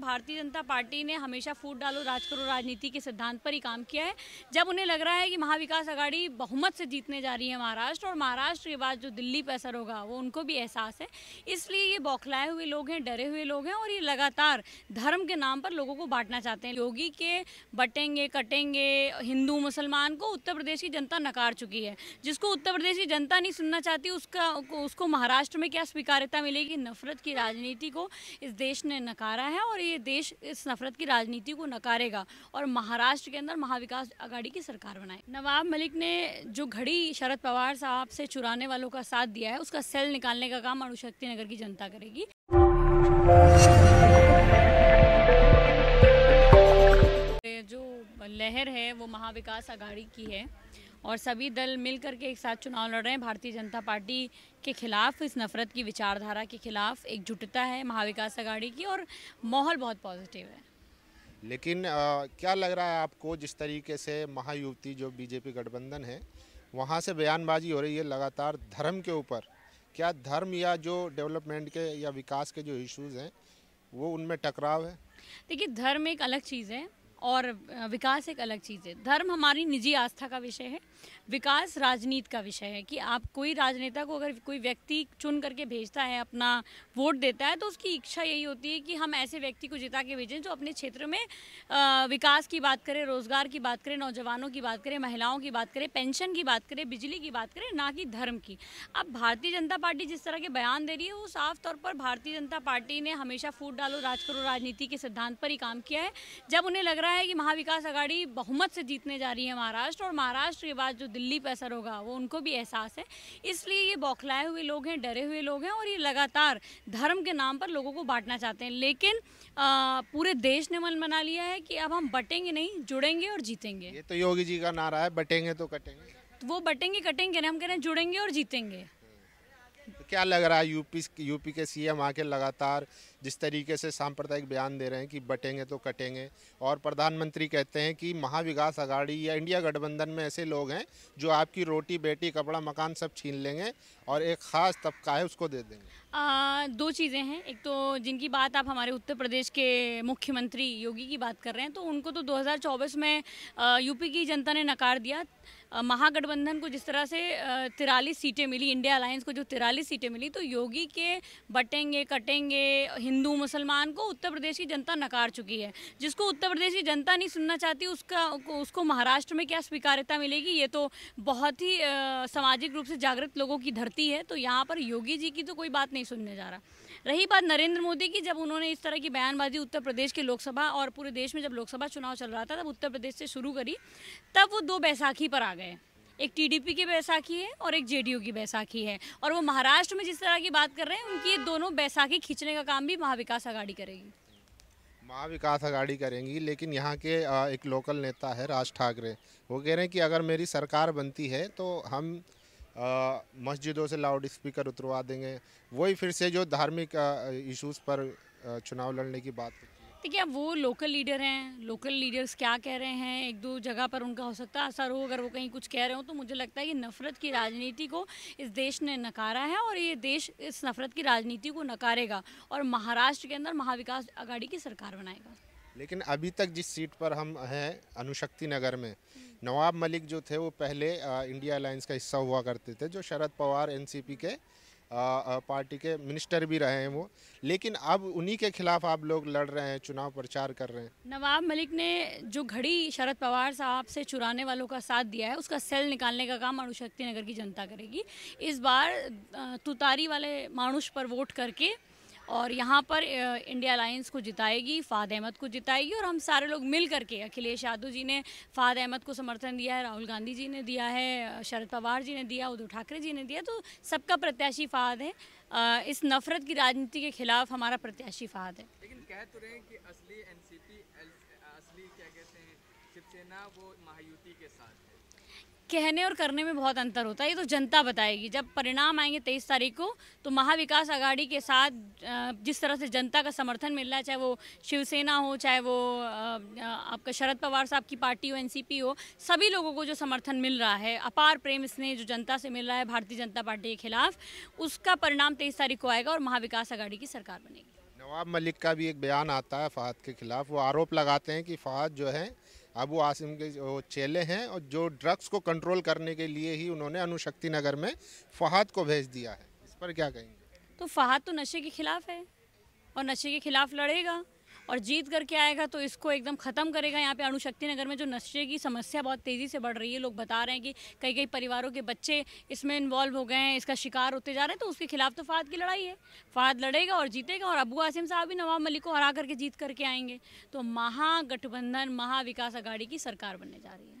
भारतीय जनता पार्टी ने हमेशा फूट डालो राज करो राजनीति के सिद्धांत पर ही काम किया है जब उन्हें लग रहा है कि महाविकास आघाड़ी बहुमत से जीतने जा रही है महाराष्ट्र और महाराष्ट्र के बाद जो दिल्ली पर असर होगा वो उनको भी एहसास है इसलिए ये बौखलाए हुए लोग हैं डरे हुए लोग हैं और ये लगातार धर्म के नाम पर लोगों को बांटना चाहते हैं योगी के बटेंगे कटेंगे हिंदू मुसलमान को उत्तर प्रदेश की जनता नकार चुकी है जिसको उत्तर प्रदेश की जनता नहीं सुनना चाहती उसका उसको महाराष्ट्र में क्या स्वीकार्यता मिलेगी नफरत की राजनीति को इस देश ने नकारा है और ये देश इस नफरत की राजनीति को नकारेगा और महाराष्ट्र के अंदर महाविकास अघाड़ी की सरकार बनाए नवाब मलिक ने जो घड़ी शरद पवार साहब से चुराने वालों का साथ दिया है उसका सेल निकालने का काम अणुशक्ति नगर की जनता करेगी जो लहर है वो महाविकास अघाड़ी की है और सभी दल मिल करके एक साथ चुनाव लड़ रहे हैं भारतीय जनता पार्टी के खिलाफ इस नफरत की विचारधारा के खिलाफ एकजुटता है महाविकास अघाड़ी की और माहौल बहुत पॉजिटिव है लेकिन आ, क्या लग रहा है आपको जिस तरीके से महायुवती जो बीजेपी गठबंधन है वहाँ से बयानबाजी हो रही है लगातार धर्म के ऊपर क्या धर्म या जो डेवलपमेंट के या विकास के जो इश्यूज़ हैं वो उनमें टकराव है देखिए धर्म एक अलग चीज़ है और विकास एक अलग चीज़ है धर्म हमारी निजी आस्था का विषय है विकास राजनीति का विषय है कि आप कोई राजनेता को अगर कोई व्यक्ति चुन करके भेजता है अपना वोट देता है तो उसकी इच्छा यही होती है कि हम ऐसे व्यक्ति को जिता के भेजें जो अपने क्षेत्र में विकास की बात करें रोज़गार की बात करें नौजवानों की बात करें महिलाओं की बात करें पेंशन की बात करें बिजली की बात करें ना कि धर्म की अब भारतीय जनता पार्टी जिस तरह के बयान दे रही है वो साफ तौर पर भारतीय जनता पार्टी ने हमेशा फूट डालो राज करो राजनीति के सिद्धांत पर ही काम किया है जब उन्हें लग रहा है है कि महाविकास आघाड़ी बहुमत से जीतने जा रही है महाराष्ट्र और महाराष्ट्र के बाद जो दिल्ली पर असर होगा वो उनको भी एहसास है इसलिए ये बौखलाए हुए लोग हैं डरे हुए लोग हैं और ये लगातार धर्म के नाम पर लोगों को बांटना चाहते हैं लेकिन आ, पूरे देश ने मन बना लिया है कि अब हम बटेंगे नहीं जुड़ेंगे और जीतेंगे ये तो योगी जी का नारा है बटेंगे तो कटेंगे तो वो बटेंगे कटेंगे ना हम कह रहे हैं जुड़ेंगे और जीतेंगे तो क्या लग रहा है यूपी यूपी के सीएम आके लगातार जिस तरीके से सांप्रदायिक बयान दे रहे हैं कि बटेंगे तो कटेंगे और प्रधानमंत्री कहते हैं कि महाविकास आघाड़ी या इंडिया गठबंधन में ऐसे लोग हैं जो आपकी रोटी बेटी कपड़ा मकान सब छीन लेंगे और एक ख़ास तबका है उसको दे देंगे आ, दो चीज़ें हैं एक तो जिनकी बात आप हमारे उत्तर प्रदेश के मुख्यमंत्री योगी की बात कर रहे हैं तो उनको तो 2024 में यूपी की जनता ने नकार दिया महागठबंधन को जिस तरह से तिरालीस सीटें मिली इंडिया अलायंस को जो तिरालीस सीटें मिली तो योगी के बटेंगे कटेंगे हिंदू मुसलमान को उत्तर प्रदेश की जनता नकार चुकी है जिसको उत्तर प्रदेश की जनता नहीं सुनना चाहती उसका उसको महाराष्ट्र में क्या स्वीकार्यता मिलेगी ये तो बहुत ही सामाजिक रूप से जागृत लोगों की धरती है तो यहाँ पर योगी जी की तो कोई बात नहीं सुनने जा रहा रही बात नरेंद्र मोदी की जब उन्होंने इस तरह की बयानबाजी उत्तर प्रदेश के लोकसभा और पूरे देश में जब लोकसभा चुनाव चल रहा था तब उत्तर प्रदेश से शुरू करी तब वो दो बैसाखी पर आ गए एक टीडीपी की बैसाखी है और एक जेडीयू की बैसाखी है और वो महाराष्ट्र में जिस तरह की बात कर रहे हैं उनकी ये दोनों बैसाखी खींचने का काम भी महाविकास अघाड़ी करेगी महाविकास आगाड़ी करेंगी लेकिन यहाँ के एक लोकल नेता है राज ठाकरे वो कह रहे हैं कि अगर मेरी सरकार बनती है तो हम मस्जिदों से लाउड स्पीकर उतरवा देंगे वही फिर से जो धार्मिक इशूज़ पर चुनाव लड़ने की बात देखिए अब वो लोकल लीडर हैं लोकल लीडर्स क्या कह रहे हैं एक दो जगह पर उनका हो सकता है असर हो अगर वो कहीं कुछ कह रहे हो तो मुझे लगता है कि नफरत की राजनीति को इस देश ने नकारा है और ये देश इस नफरत की राजनीति को नकारेगा और महाराष्ट्र के अंदर महाविकास आगाड़ी की सरकार बनाएगा लेकिन अभी तक जिस सीट पर हम हैं अनुशक्ति नगर में नवाब मलिक जो थे वो पहले आ, इंडिया अलायंस का हिस्सा हुआ करते थे जो शरद पवार एनसीपी के पार्टी के मिनिस्टर भी रहे हैं वो लेकिन अब उन्हीं के खिलाफ आप लोग लड़ रहे हैं चुनाव प्रचार कर रहे हैं नवाब मलिक ने जो घड़ी शरद पवार साहब से चुराने वालों का साथ दिया है उसका सेल निकालने का काम अणुशक्ति नगर की जनता करेगी इस बार तुतारी वाले मानुष पर वोट करके और यहाँ पर इंडिया अलायंस को जिताएगी फ़ाद अहमद को जिताएगी और हम सारे लोग मिल करके अखिलेश यादव जी ने फ़ाद अहमद को समर्थन दिया है राहुल गांधी जी ने दिया है शरद पवार जी ने दिया उद्धव ठाकरे जी ने दिया तो सबका प्रत्याशी फ़ाद है इस नफरत की राजनीति के खिलाफ हमारा प्रत्याशी फ़ाद है लेकिन कह तो रहे हैं कि असली एनसीपी असली क्या कहते हैं शिवसेना वो महायुति के साथ है कहने और करने में बहुत अंतर होता है ये तो जनता बताएगी जब परिणाम आएंगे तेईस तारीख को तो महाविकास आघाड़ी के साथ जिस तरह से जनता का समर्थन मिल रहा है चाहे वो शिवसेना हो चाहे वो आपका शरद पवार साहब की पार्टी हो एनसीपी हो सभी लोगों को जो समर्थन मिल रहा है अपार प्रेम स्नेह जो जनता से मिल रहा है भारतीय जनता पार्टी के खिलाफ उसका परिणाम तेईस तारीख को आएगा और महाविकास आघाड़ी की सरकार बनेगी नवाब मलिक का भी एक बयान आता है फहद के खिलाफ वो आरोप लगाते हैं कि फहद जो है अबू आसिम के वो चेले हैं और जो ड्रग्स को कंट्रोल करने के लिए ही उन्होंने अनुशक्ति नगर में फहाद को भेज दिया है इस पर क्या कहेंगे तो फहाद तो नशे के खिलाफ है और नशे के खिलाफ लड़ेगा और जीत करके आएगा तो इसको एकदम ख़त्म करेगा यहाँ पे अणुशक्ति नगर में जो नशे की समस्या बहुत तेज़ी से बढ़ रही है लोग बता रहे हैं कि कई कई परिवारों के बच्चे इसमें इन्वॉल्व हो गए हैं इसका शिकार होते जा रहे हैं तो उसके खिलाफ तो फ़ाद की लड़ाई है फ़ाद लड़ेगा और जीतेगा और अबू आसिम साहब भी नवाब मलिक को हरा करके जीत करके आएंगे तो महागठबंधन महाविकास आघाड़ी की सरकार बनने जा रही है